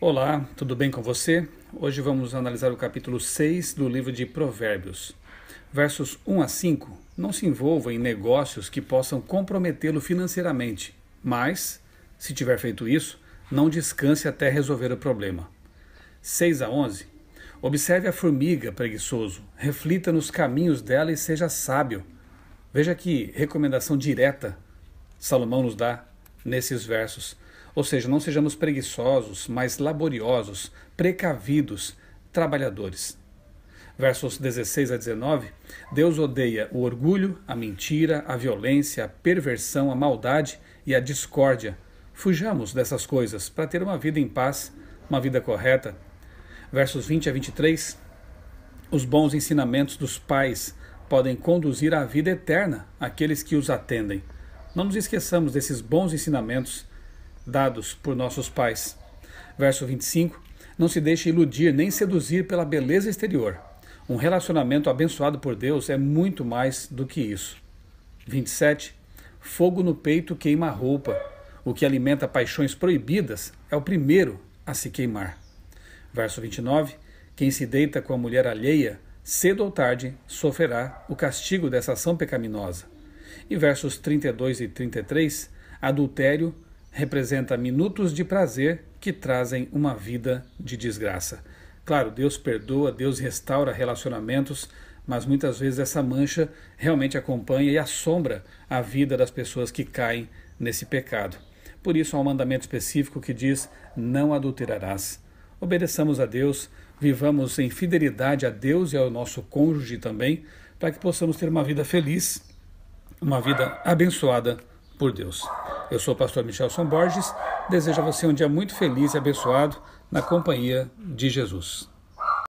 Olá, tudo bem com você? Hoje vamos analisar o capítulo 6 do livro de Provérbios. Versos 1 a 5. Não se envolva em negócios que possam comprometê-lo financeiramente, mas, se tiver feito isso, não descanse até resolver o problema. 6 a 11. Observe a formiga, preguiçoso, reflita nos caminhos dela e seja sábio. Veja que recomendação direta Salomão nos dá nesses versos ou seja, não sejamos preguiçosos, mas laboriosos, precavidos, trabalhadores. Versos 16 a 19: Deus odeia o orgulho, a mentira, a violência, a perversão, a maldade e a discórdia. Fujamos dessas coisas para ter uma vida em paz, uma vida correta. Versos 20 a 23: Os bons ensinamentos dos pais podem conduzir à vida eterna aqueles que os atendem. Não nos esqueçamos desses bons ensinamentos dados por nossos pais. Verso 25: Não se deixe iludir nem seduzir pela beleza exterior. Um relacionamento abençoado por Deus é muito mais do que isso. 27. Fogo no peito queima a roupa. O que alimenta paixões proibidas é o primeiro a se queimar. Verso 29. Quem se deita com a mulher alheia, cedo ou tarde, sofrerá o castigo dessa ação pecaminosa. E versos 32 e 33. Adultério representa minutos de prazer que trazem uma vida de desgraça. Claro, Deus perdoa, Deus restaura relacionamentos, mas muitas vezes essa mancha realmente acompanha e assombra a vida das pessoas que caem nesse pecado. Por isso há um mandamento específico que diz: não adulterarás. Obedeçamos a Deus, vivamos em fidelidade a Deus e ao nosso cônjuge também, para que possamos ter uma vida feliz, uma vida abençoada por Deus. Eu sou o pastor Michelson Borges, desejo a você um dia muito feliz e abençoado na companhia de Jesus.